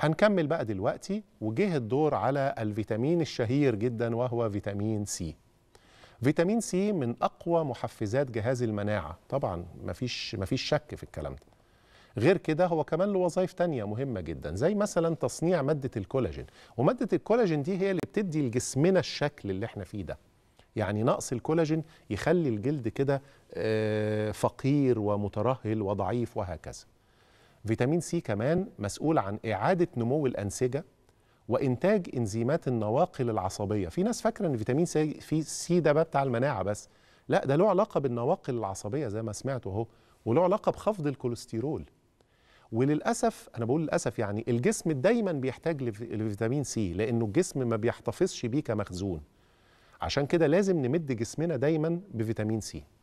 هنكمل بقى دلوقتي وجه الدور على الفيتامين الشهير جدا وهو فيتامين سي فيتامين سي من اقوى محفزات جهاز المناعه طبعا مفيش مفيش شك في الكلام ده غير كده هو كمان له وظائف تانية مهمة جدا زي مثلا تصنيع مادة الكولاجين ومادة الكولاجين دي هي اللي بتدي لجسمنا الشكل اللي احنا فيه ده يعني نقص الكولاجين يخلي الجلد كده آه، فقير ومترهل وضعيف وهكذا فيتامين سي كمان مسؤول عن إعادة نمو الأنسجة وإنتاج إنزيمات النواقل العصبية في ناس فاكرة أن فيتامين سي, في سي ده بتاع المناعة بس لا ده له علاقة بالنواقل العصبية زي ما سمعت أهو وله علاقة بخفض الكوليسترول وللأسف أنا بقول للأسف يعني الجسم دايما بيحتاج لفيتامين سي لأنه الجسم ما بيحتفظش بيه كمخزون عشان كده لازم نمد جسمنا دايما بفيتامين سي